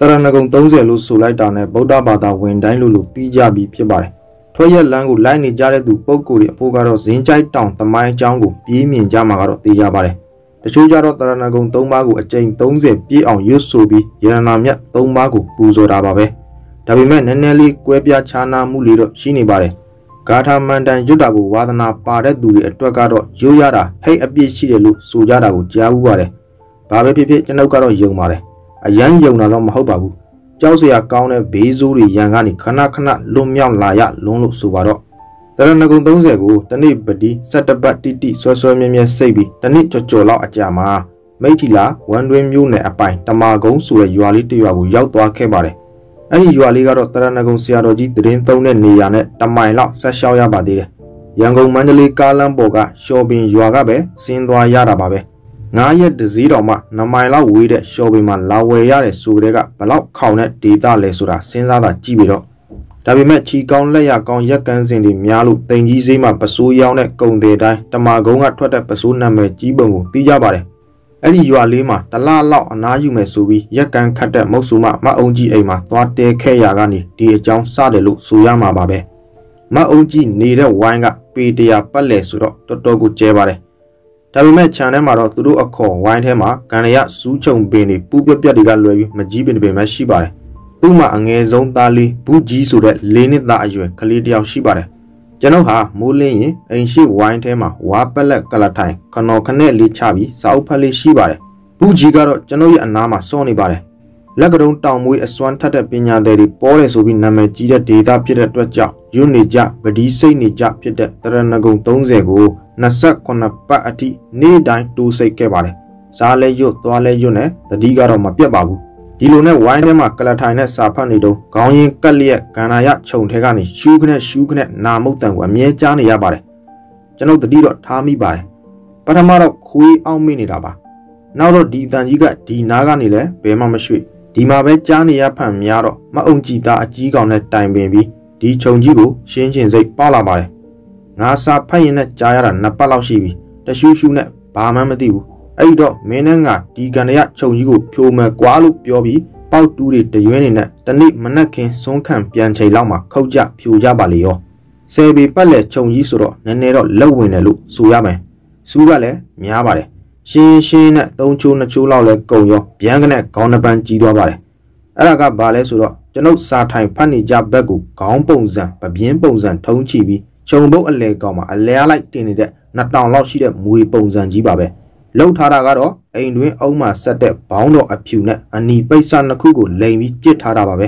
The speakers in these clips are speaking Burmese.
တရဏဂုံ30လို့ဆိုလိုက်တာနဲ့ဗုဒ္ဓဘာသာဝင်တိုင်းလို့လို့သိကြပြီးဖြစ်ပါတယ်။ထွက်ရက်လမ်းကိုလိုက်နေကြတဲ့သူပုံကိုယ်တွေအဖို့ကတော့ဇင်းကြိုက်တောင်သမိုင်းအကြောင်းကိုပြေးမြင်ကြမှာကတော့သိကြပါတယ်။တချို့ကြတော့တရဏဂုံ3ပါးကိုအကြိမ်30ပြည့်အောင်ရွတ်ဆိုပြီးရဏနာမြတ်3ပါးကိုပူဇော်တာပါပဲ။ဒါပေမဲ့နည်းနည်းလေးကွဲပြားခြားနားမှုလေးတော့ရှိနေပါတယ်။ဂါထာမန္တန်ရွတ်တာကိုဝါသနာပါတဲ့သူတွေအတွက်ကတော့ရွတ်ရတာဟိတ်အပြည့်ရှိတယ်လို့ဆိုကြတာကိုကြားဘူးပါတယ်။ဘာပဲဖြစ်ဖြစ်ကျွန်ုပ်ကတော့ယုံပါတယ်အရန်ယုံတာတော့မဟုတ်ပါဘူးကြောက်စရာကောင်းတဲ့ဘေးဆိုးတွေရန်ကနေခဏခဏလွန်မြောက်လာရလွန်းလို့ဆိုပါတော့တရဏဂုံ30ကိုတနေ့ပတိစက်တပတ်တိတိဆွဲဆွဲမြဲမြဲစိတ်ပြီးတနေ့ကြော်ကြော်လောက်အကြာမှာမိထီလာဝန်တွင်မြို့နယ်အပိုင်တမာကုန်းဆိုတဲ့ရွာလေးတစ်ရွာကိုရောက်သွားခဲ့ပါတယ်အဲ့ဒီရွာလေးကတော့တရဏဂုံဆရာတော်ကြီးတရင်သုံးတဲ့နေရာနဲ့တမိုင်လောက်ဆက်ရှောက်ရပါသေးတယ်ရန်ကုန်မန္တလေးကားလမ်းပေါ်ကရှော်ပင်ရွာကပဲဆင်းသွားရတာပါပဲ။9ရက်တစည်းတော်မှ2မိုင်လောက်ဝေးတဲ့ရှော်ပင်မှာလာဝယ်ရတဲ့ဆိုကြတဲ့ကဘလောက်ခေါင်တဲ့ဒေတာလဲဆိုတာစဉ်းစားတာကြည့်ပြီးတော့ဒါပေမဲ့ချီကောင်းလက်ရကောင်းရက်ကန်းစင်တွေများလို့တိမ်ကြီးဈေးမှာပစိုးရောင်းတဲ့ကုံတွေတိုင်းတမာကုန်းကထွက်တဲ့ပစိုးနာမည်ကြီးပုံကိုသိကြပါတယ်။အဲ့ဒီရွာလေးမှာတလားလောက်အနားယူမယ်ဆိုပြီးရက်ကန်းခတ်တဲ့မုတ်ဆူမမအုံကြီးအိမ်မှာသွားတဲခဲ့ရကနေဒီအကြောင်းစတယ်လို့ဆိုရမှာပါပဲ။မအုံကြီးနေတဲ့ဝိုင်းကပေတရာပတ်လေဆိုတော့တော်တော်ကိုကျဲပါတယ်။ဒါပေမဲ့ channel မှာတော့သူတို့အခေါ်ဝိုင်းထဲမှာကန်ရရစူးချုံပင်တွေပူပြက်ပြက်တွေကလွယ်ပြီးမကြီးပင်တွေပင်ပဲရှိပါတယ်။သူ့မှာအငယ်ဆုံးသားလေးဘူးကြီးဆိုတဲ့၄နှစ်သားအရွယ်ကလေးတစ်ယောက်ရှိပါတယ်။ကျွန်ုပ်ဟာမိုးလင်းရင်အိမ်ရှိဝိုင်းထဲမှာဝါပက်လက်ကလထိုင်ခနော်ခနဲ့လေးချပြီးစာအုပ်ဖတ်လေးရှိပါတယ်။ဘူးကြီးကတော့ကျွန်ုပ်ရဲ့အနားမှာစောနေပါတယ်လက်ကတုံးတောင်မွေးအစွမ်းထက်တဲ့ပညာသည်တွေပေါ်တယ်ဆိုပြီးနာမည်ကြီးတဲ့ဒေတာဖြစ်တဲ့အတွက်ကြောင့်ရွနေကြပဒီစိတ်နေကြဖြစ်တဲ့တရဏဂုံ30ကို28ပတ်အထိနေ့တိုင်းတိုးစိတ်ခဲ့ပါတယ်။ဇာလဲရွတ်သွားလဲရွတ်နဲ့တတိကတော့မပြတ်ပါဘူး။ဒီလိုနဲ့ဝိုင်းထဲမှာကလထိုင်နဲ့စာဖတ်နေတုန်းခေါင်းရင်းကက်လျက်ကန္နာရခြုံထဲကနေရှူးခနဲ့ရှူးခနဲ့နာမုတ်တန်ကိုအမြဲကြားနေရပါတယ်။ကျွန်ုပ်တတိတော့ထားမိပါတယ်။ပထမတော့ခွေးအောင်မိနေတာပါ။နောက်တော့ဒီတန်ကြီးကဒီနားကနေလဲဘယ်မှမရွှေ့ဒီမှာပဲကြားနေရဖန်များတော့မအုံကြည်သားအကြီးကောင်နဲ့တိုင်ပင်ပြီးဒီခြုံကြီးကိုရှင်းချင်းစိတ်ပေါလာပါတယ်ငါစာဖတ်ရင်နဲ့ကြားရတာနှစ်ပတ်လောက်ရှိပြီတရှူးရှူးနဲ့ဘာမှမသိဘူးအဲ့တော့မင်းနဲ့ငါဒီကံရခြုံကြီးကိုဖြိုမယ်ကွာလို့ပြောပြီးပေါက်တူးတွေတရွင်းနေနဲ့တနေ့မနက်ခင်းစွန်းခန့်ပြန်ချိန်လောက်မှခောက်ကြဖြိုကြပါလေရောဆယ်ပေပတ်လက်ခြုံကြီးဆိုတော့နည်းနည်းတော့လက်ဝင်တယ်လို့ဆိုရမယ်စူးကလည်းများပါတယ်ရှင်းရှင်းနဲ့၃ချိုး၂ချိုးလောက်လဲကုန်ရောဗျံကနဲ့ခေါင်းနှပန်းကြီးသွားပါတယ်အဲ့ဒါကဘာလဲဆိုတော့ကျွန်ုပ်စာထိုင်ဖတ်နေကြဘက်ကိုခေါင်းပုံစံပပြင်းပုံစံထုံးချပြီးခြုံပုတ်အလဲကောင်မှာအလဲလိုက်တင်နေတဲ့နှစ်တောင်လောက်ရှိတဲ့မွေပုံစံကြီးပါပဲလှုပ်ထားတာကတော့အိမ်တွင်းအုံးမှာဆက်တဲ့ဘောင်းတော်အဖြူနဲ့အနီပိတ်စနှစ်ခုကိုလိမ်ပြီးကြစ်ထားတာပါပဲ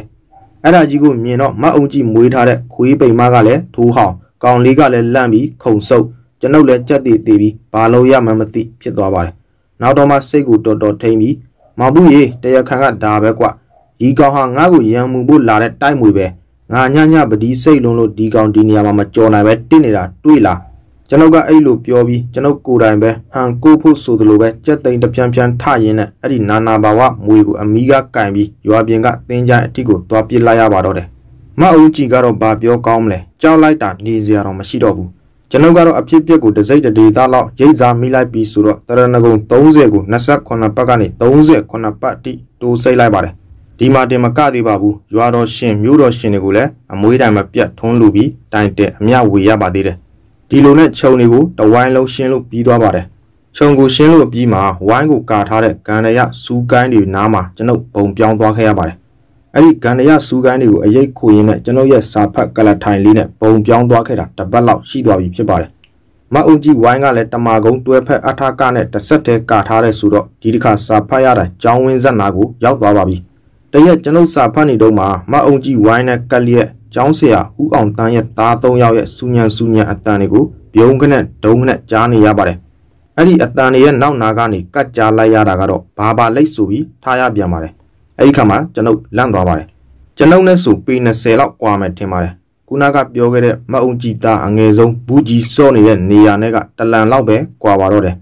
အဲ့ဒါကြီးကိုမြင်တော့မအုံကြီးမွေထားတဲ့ခွေးပိန်မကလည်းထိုးဟောင်းကောင်လေးကလည်းလန့်ပြီးခုံဆုပ်ကျွန်ုပ်လည်းကြက်တည်တည်ပြီးဘာလို့ရမှမသိဖြစ်သွားပါတယ်။နောက်တော့မှစိတ်ကိုတော်တော်ထိန်ပြီးမောင်ဘူးရေတရားခံကဒါပဲကွ။ဒီကောင်ဟာငါ့ကိုရံမှုဖို့လာတဲ့တိုက်မွေပဲ။ငါညညပဒီစိတ်လုံးလို့ဒီကောင်ဒီနေရာမှာမကြော်နိုင်ပဲတင့်နေတာတွေ့လား။ကျွန်ုပ်ကအဲ့လိုပြောပြီးကျွန်ုပ်ကိုယ်တိုင်ပဲဟန်ကိုဖို့ဆိုသလိုပဲကြက်သိန်းတပြန်ပြန်ထရင်နဲ့အဲ့ဒီနာနာဘာဝမွေကိုအမီးကကင်ပြီးရွာပြင်ကသင်းကြအထိကိုသွားပြစ်လိုက်ရပါတော့တယ်။မအုပ်ကြီးကတော့ဘာပြောကောင်းမလဲ။ကြောက်လိုက်တာနေစရာတော့မရှိတော့ဘူး။ကျွန်ုပ်ကတော့အဖြစ်ပြက်ကိုတစ်စိတ်တစ်ဒေသလောက်ရိတ်စားမိလိုက်ပြီးဆိုတော့တရဏဂုံ30ကို28ပတ်ကနေ38ပတ်တိတိုးစိတ်လိုက်ပါတယ်ဒီမှာတင်မကသေးပါဘူးရွာတော်ရှင်မြို့တော်ရှင်တွေကိုလည်းအမွေးတိုင်မပြတ်ထွန်းလူပြီးတိုင်တက်အမြဝေရပါသေးတယ်ဒီလိုနဲ့ခြုံတွေကိုတဝိုင်းလုံးရှင်းလို့ပြီးသွားပါတယ်ခြုံကိုရှင်းလို့ပြီးမှဝိုင်းကိုကာထားတဲ့ကန္နရစူးကိုင်းတွေနားမှာကျွန်ုပ်ပုံပြောင်းသွားခဲ့ရပါတယ်အဲ့ဒီဂန္ဓရစူကိုင်းတွေကိုအရိတ်ခိုရင်းနဲ့ကျွန်ုပ်ရဲ့စာဖတ်ကလထိုင်လေးနဲ့ပုံပြောင်းသွားခဲ့တာတပတ်လောက်ရှိသွားပြီဖြစ်ပါတယ်။မအုပ်ကြီးဝိုင်းကလည်းတမာကုံတွဲဖက်အထာကနဲ့တဆက်တည်းကထားတဲ့ဆိုတော့ဒီတစ်ခါစာဖတ်ရတာကြောင်းဝင်းဇက်နာကိုရောက်သွားပါပြီ။တရက်ကျွန်ုပ်စာဖတ်နေတုန်းမှာမအုပ်ကြီးဝိုင်းနဲ့ကက်လျက်ကျောင်းဆရာဦးအောင်တန်းရဲ့သား၃ယောက်ရဲ့စူညံစူညံအတန်တွေကိုပြုံးခနဲ့ဒုံခနဲ့ကြားနေရပါတယ်။အဲ့ဒီအတန်တွေရဲ့နောက်နာကနေကတ်ကြားလိုက်ရတာကတော့ဘာဘာလိတ်ဆိုပြီးထားရပြန်ပါတယ်အဲ့ဒီခါမှာကျွန်ုပ်လန့်သွားပါတယ်ကျွန်ုပ်နဲ့ဆိုပေ20လောက်ကွာမယ်ထင်ပါတယ်ခုနကပြောခဲ့တဲ့မအုံကြည်သားအငယ်ဆုံးဘူးကြီးစောနေတဲ့နေရာနဲ့ကတလန်လောက်ပဲကွာပါတော့တယ်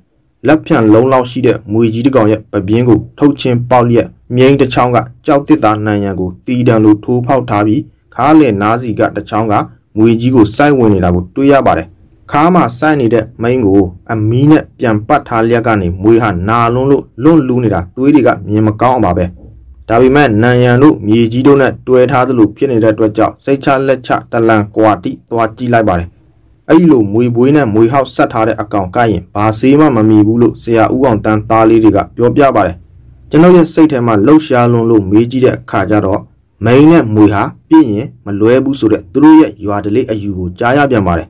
လက်ဖြံလုံးလောက်ရှိတဲ့မွေကြီးတကောင်ရဲ့ပပင်းကိုထုတ်ချင်းပေါက်လျက်မြင်းတစ်ချောင်းကကြောက်တစ်သားနှံရံကိုတီတံလိုထိုးဖောက်ထားပြီးခါလေနားစီကတစ်ချောင်းကမွေကြီးကိုစိုက်ဝင်နေတာကိုတွေ့ရပါတယ်ခါမှာစိုက်နေတဲ့မိန်းကိုအမီးနဲ့ပြန်ပတ်ထားလျက်ကနေမွေဟာနာလွန်းလို့လွန့်လူးနေတာသွေးတွေကမြင်မကောင်းအောင်ပါပဲ။ဒါပေမဲ့နန်ရန်တို့မြေကြီးတို့နဲ့တွဲထားသလိုဖြစ်နေတဲ့အတွက်ကြောင့်စိတ်ချလက်ချတလန်ကွာတိသွားကြည့်လိုက်ပါတယ်အဲ့လိုမွေပွေးနဲ့မွေဟောက်ဆက်ထားတဲ့အကောင်ကိုက်ရင်ဘာဆေးမှမမီဘူးလို့ဆရာဦးအောင်တန်းသားလေးတွေကပြောပြပါတယ်ကျွန်တော်ရဲ့စိတ်ထဲမှာလှုပ်ရှားလွန်းလို့မေးကြည့်တဲ့အခါကျတော့မိန်နဲ့မွေဟာပြင်းရင်မလွဲဘူးဆိုတဲ့သူတို့ရဲ့ရွာတလေးအယူကိုကြားရပြန်ပါတယ်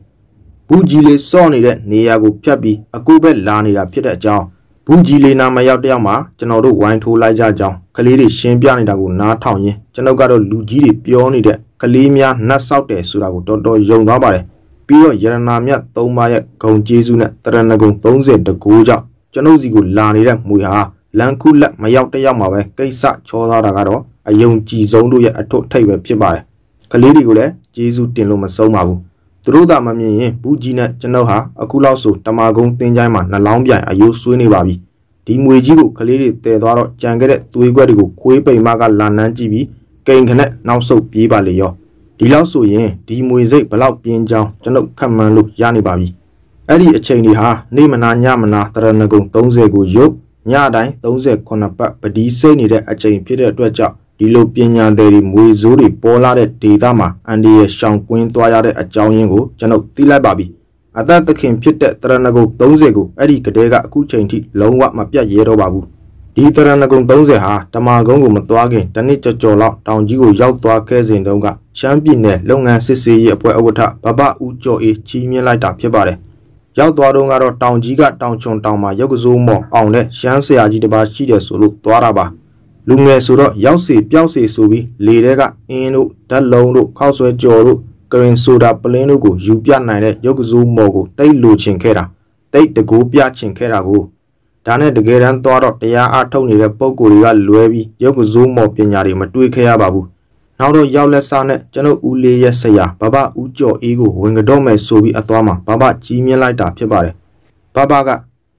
ဘူးကြီးလေးစော့နေတဲ့နေရာကိုဖြတ်ပြီးအကူပဲလာနေတာဖြစ်တဲ့အကြောင်းဘူးကြီးလေးနာမရောက်တယောက်မှကျွန်တော်တို့ဝိုင်းထိုးလိုက်ကြကြောင်းကလေးတွေရှင်းပြနေတာကိုနားထောင်ရင်းကျွန်ုပ်ကတော့လူကြီးတွေပြောနေတဲ့ကလေးများနှက်ဆောက်တယ်ဆိုတာကိုတော်တော်ယုံသွားပါတယ်ပြီးတော့ယရနာမြတ်၃ပါးရဲ့ဂုံကျေးဇူးနဲ့တရဏဂုံ30ကိုကြောင့်ကျွန်ုပ်စီကိုလာနေတဲ့မွေဟာလန်ခုလက်မရောက်တယောက်မှာပဲကိစ္စချောသားတာကတော့အယုံကြည်ဆုံးတို့ရဲ့အထွတ်ထိပ်ပဲဖြစ်ပါတယ်ကလေးတွေကိုလည်းကျေးဇူးတင်လို့မဆုံးပါဘူးသူတို့သာမမြင်ရင်ဘူးကြီးနဲ့ကျွန်ုပ်ဟာအခုလောက်ဆိုတမာကုန်းတင်းချိုင်းမှာနှလောင်းပြိုင်အယိုးဆွေးနေပါပြီဒီမွေကြီးကိုကလေးတွေတဲသွားတော့ကြံခဲ့တဲ့သွေးခွက်တွေကိုခွေးပိန်မကလာနန်းကြည့်ပြီးကိန်ခနဲ့နောက်ဆုတ်ပြေးပါလေရောဒီလောက်ဆိုရင်ဒီမွေစိတ်ဘလောက်ပြင်းကြောင်းကျွန်ုပ်ခန့်မှန်းလို့ရနေပါပြီအဲ့ဒီအချိန်တွေဟာနေမနာညမနာတရဏဂုံ30ကိုရုပ်ညတိုင်း38ပတ်ပဒီစိတ်နေတဲ့အချိန်ဖြစ်တဲ့အတွက်ကြောင့်ဒီလိုပညာသည်တွေမွေစိုးတွေပေါ်လာတဲ့ဒေတာမှာအန်ဒီရဲ့ရှောင်ကွင်းသွားရတဲ့အကြောင်းရင်းကိုကျွန်ုပ်သိလိုက်ပါပြီအသက်သခင်ဖြစ်တဲ့တရဏဂုံ30ကိုအဲ့ဒီကလေးကအခုချိန်ထိလုံးဝမပြတ်ရဲတော့ပါဘူးဒီတရဏဂုံ30ဟာတမာကုန်းကိုမသွားခင်တနစ်ကြော်ကြော်လောက်တောင်ကြီးကိုရောက်သွားခဲ့စဉ်တုန်းကရှမ်းပြည်နယ်လုပ်ငန်းစစ်ဆေးရေးအဖွဲ့အဝထဘဘဦးကျော်အေးချီးမြှင့်လိုက်တာဖြစ်ပါတယ်ရောက်သွားတော့ကတော့တောင်ကြီးကတောင်ချုံတောင်မှာရုပ်ကစိုးမော်အောင်တဲ့ရှမ်းဆရာကြီးတစ်ပါးရှိတယ်ဆိုလို့သွားတာပါလူငယ်ဆိုတော့ရောက်စီပျောက်စီဆိုပြီးလေထဲကအင်းတို့ဓာတ်လုံးတို့ခောက်ဆွဲကြော်တို့ကရင်ဆိုဒါပလင်းတို့ကိုယူပြနိုင်တဲ့ရုပ်ကစိုးမော်ကိုတိတ်လိုချင်ခဲ့တာတိတ်တကူပြချင်ခဲ့တာကိုဒါနဲ့တကယ်တမ်းသွားတော့တရားအားထုတ်နေတဲ့ပုံကိုယ်တွေကလွဲပြီးရုပ်ကစိုးမော်ပညာတွေမတွေးခဲ့ရပါဘူးနောက်တော့ရောက်လက်စားနဲ့ကျွန်တော်ဦးလေးရဲ့ဆရာဘဘဦးကျော်အေးကိုဝင်ကတော့မယ်ဆိုပြီးအသွားမှာဘဘကြီးမြင့်လိုက်တာဖြစ်ပါတယ်ဘဘက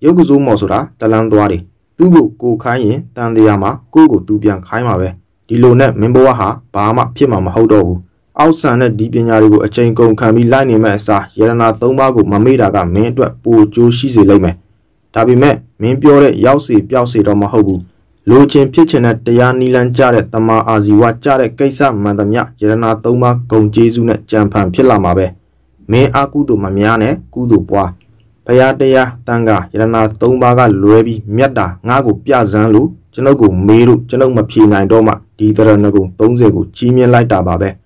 ရုပ်ကစိုးမော်ဆိုတာတလန်းသွားတယ်သူ့ကိုကိုခိုင်းရင်တန်တရားမှာကိုကိုသူပြန်ခိုင်းမှာပဲဒီလိုနဲ့မင်းဘဝဟာဘာမှဖြစ်မှာမဟုတ်တော့ဘူးအောက်ဆန်တဲ့ဒီပညာတွေကိုအချိန်ကုန်ခံပြီးလိုက်နေမဲ့အစားယရနာ၃ပါးကိုမမေ့တာကမင်းအတွက်ပိုကျိုးရှိစေလိမ့်မယ်။ဒါပေမဲ့မင်းပြောတဲ့ရောက်စီပျောက်စီတော့မဟုတ်ဘူး။လိုချင်ဖြစ်ချင်တဲ့တရားနီလန်းကြတဲ့တမာအာဇီဝကြတဲ့ကိစ္စမှန်သမျှယရနာ၃ပါးဂုံကျေးဇူးနဲ့ကြံဖန်ဖြစ်လာမှာပဲ။မင်းအကုသို့မများနဲ့ကုသို့ပွား။ဘုရားတရားတန်ခါယရနာ၃ပါးကလွဲပြီးမြတ်တာငါ့ကိုပြဇန်းလို့ကျွန်ုပ်ကိုမေးလို့ကျွန်ုပ်မဖြေနိုင်တော့မှဒီတရဏဂုံ30ကိုကြီးမြင့်လိုက်တာပါပဲ။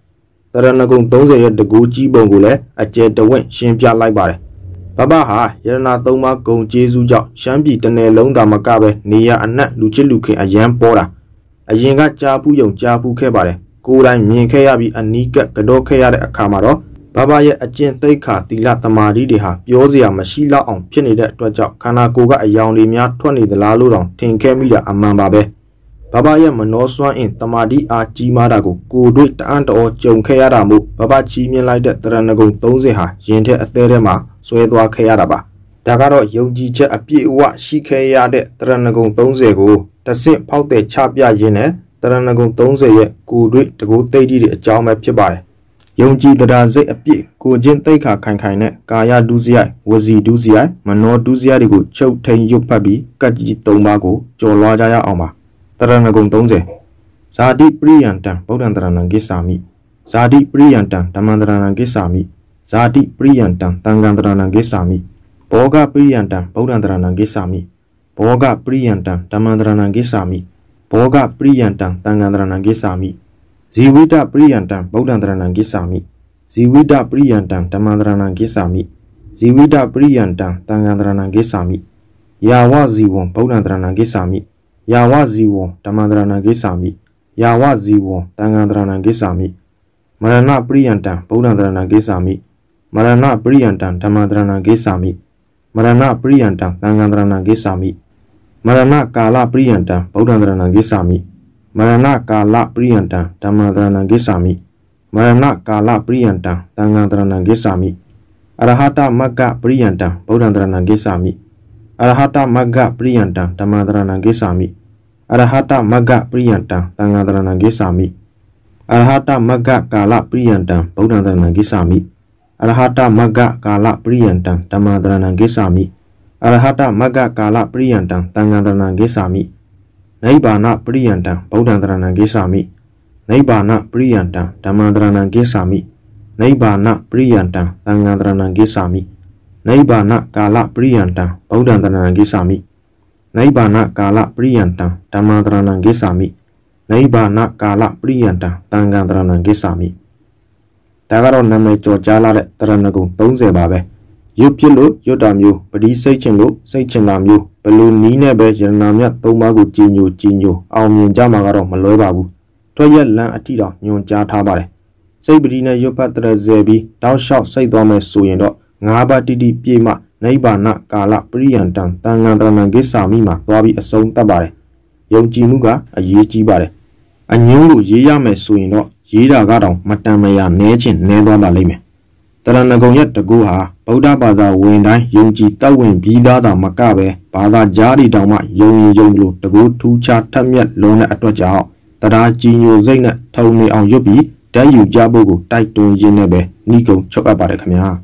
တရဏဂုံ30ရဲ့တကူကြီးပုံကိုလည်းအကျယ်တဝင့်ရှင်းပြလိုက်ပါတယ်။ဘဘဟာယရနာသုံးပါးဂုံကျေးဇူးကြောင့်ရှမ်းပြည်တနယ်လုံးသာမကပဲနေရအနက်လူချစ်လူခင်အရန်ပေါ်တာ။အရင်ကကြားဖူးယုံကြားဖူးခဲ့ပါတယ်။ကိုယ်တိုင်မြင်ခဲ့ရပြီးအနီးကပ်ကတော့ခဲ့ရတဲ့အခါမှာတော့ဘဘရဲ့အကျင့်သိက္ခာသီလတမာတိတွေဟာပြောစရာ မရှိတော့အောင်ဖြစ်နေတဲ့အတွက်ကြောင့်ခန္ဓာကိုယ်ကအယောင်တွေများထွက်နေသလားလို့တောင်ထင်ခဲ့မိတာအမှန်ပါပဲ။ဘဘရဲ့မနှောစွမ်းအင်တမာတိအားကြီးမားတာကိုကိုတွေ့တအံ့တော်ကြုံခဲ့ရတာမို့ဘဘချီးမြှင့်လိုက်တဲ့တရဏဂုံ30ဟာရင်ထက်အသေးထဲမှာဆွဲသွားခဲ့ရတာပါဒါကတော့ယုံကြည်ချက်အပြည့်အဝရှိခဲ့ရတဲ့တရဏဂုံ30ကိုတဆင့်ဖောက်တဲ့ချပြရင်းနဲ့တရဏဂုံ30ရဲ့ကိုတွေ့တကိုသိတိတွေအကြောင်းပဲဖြစ်ပါတယ်ယုံကြည်တရားစိတ်အပြည့်ကိုချင်းတိတ်ခါခိုင်ခိုင်နဲ့ကာယဒုစရိုက်ဝစီဒုစရိုက်မနောဒုစရိုက်တွေကိုချုပ်ထိန်ရွတ်ဖတ်ပြီးကတ်ကြီး၃ပါးကိုကျော်လွှားကြရအောင်ပါ။တရဏဂုံ30ဇာတိပရိယန္တံဗုဒ္ဓံတရဏံကိစ္ဆာမိဇာတိပရိယန္တံဓမ္မံတရဏံကိစ္ဆာမိဇာတိပရိယန္တံတံဃံတရဏံကိစ္ဆာမိဘောဂပရိယန္တံဗုဒ္ဓံတရဏံကိစ္ဆာမိဘောဂပရိယန္တံဓမ္မံတရဏံကိစ္ဆာမိဘောဂပရိယန္တံတံဃံတရဏံကိစ္ဆာမိဇီဝိတပရိယန္တံဗုဒ္ဓံတရဏံကိစ္ဆာမိဇီဝိတပရိယန္တံဓမ္မံတရဏံကိစ္ဆာမိဇီဝိတပရိယန္တံတံဃံတရဏံကိစ္ဆာမိယာဝဇီဝံဗုဒ္ဓံတရဏံကိစ္ဆာမိယာဝဇီဝံဓမ္မန္တရဏံကိစ္ဆာမိယာဝဇီဝံတန်ဃန္တရဏံကိစ္ဆာမိမရဏပရိယန္တံဗုဒ္ဓန္တရဏံကိစ္ဆာမိမရဏပရိယန္တံဓမ္မန္တရဏံကိစ္ဆာမိမရဏပရိယန္တံသံဃန္တရဏံကိစ္ဆာမိမရဏကာလပရိယန္တံဗုဒ္ဓန္တရဏံကိစ္ဆာမိမရဏကာလပရိယန္တံဓမ္မန္တရဏံကိစ္ဆာမိမရဏကာလပရိယန္တံသံဃန္တရဏံကိစ္ဆာမိအရဟတမဂ္ဂပရိယန္တံဗုဒ္ဓန္တရဏံကိစ္ဆာမိအရဟတမဂ္ဂပရိယန္တံဓမ္မသရဏံကိစ္ဆာမိအရဟတမဂ္ဂပရိယန္တံသံဃာသရဏံကိစ္ဆာမိအရဟတမဂ္ဂကာလပရိယန္တံဗုဒ္ဓံသရဏံကိစ္ဆာမိအရဟတမဂ္ဂကာလပရိယန္တံဓမ္မသရဏံကိစ္ဆာမိအရဟတမဂ္ဂကာလပရိယန္တံသံဃာသရဏံကိစ္ဆာမိနိဗ္ဗာနပရိယန္တံဗုဒ္ဓံသရဏံကိစ္ဆာမိနိဗ္ဗာနပရိယန္တံဓမ္မသရဏံကိစ္ဆာမိနိဗ္ဗာနပရိယန္တံသံဃာသရဏံကိစ္ဆာမိနိဗ္ဗာန်ကာလပရိယန္တံဗုဒ္ဓံတရဏံကိစ္ဆာမိနိဗ္ဗာန်ကာလပရိယန္တံဓမ္မံတရဏံကိစ္ဆာမိနိဗ္ဗာန်ကာလပရိယန္တံတန်ခံတရဏံကိစ္ဆာမိဒါကတော့နာမည်ကျော်ကြားလာတဲ့တရဏဂုံ30ပါပဲရွတ်ပြစ်လို့ရွတ်တာမျိုးပတိစိတ်ချင်လို့စိတ်ချင်တာမျိုးဘလူနီးနဲ့ပဲယန္နာမြတ်၃ပါးကိုကြီးညိုကြီးညိုအောင်မြင်ကြမှာကတော့မလွဲပါဘူးထွက်ရက်လမ်းအထိတော့ညွန်ကြားထားပါတယ်စိတ်ပတိနဲ့ရွတ်ပတ်တရဇယ်ပြီးတောက်လျှောက်စိတ်သွားမယ်ဆိုရင်တော့၅ပါးတိတိပြည့်မှနိဗ္ဗာန်ကာလပရိယန္တံတန်ဃာတရဏံကိစ္ဆာမိမှာသွားပြီးအဆုံးသတ်ပါတယ်။ယုံကြည်မှုကအရေးကြီးပါတယ်။အငင်းလို့ရေးရမယ်ဆိုရင်တော့ရေးတာကတော့မတန်မရနဲခြင်းနဲသွားပါလိမ့်မယ်။တရဏဂုံရဲ့တကူဟာဗုဒ္ဓဘာသာဝင်တိုင်းယုံကြည်တတ်ဝင်ပြီးသားတာမကပဲဘာသာကြားတွေတောင်မှယုံရင်ယုံလို့တကူထူးခြားထက်မြက်လုံးတဲ့အတွက်ကြောင့်တရားကြီးညိုစိတ်နဲ့ထုံနေအောင်ရွတ်ပြီးဓာတ်ယူကြဖို့ကိုတိုက်တွန်းရင်းနဲ့ပဲဤကုံချုပ်အပ်ပါတယ်ခင်ဗျာ။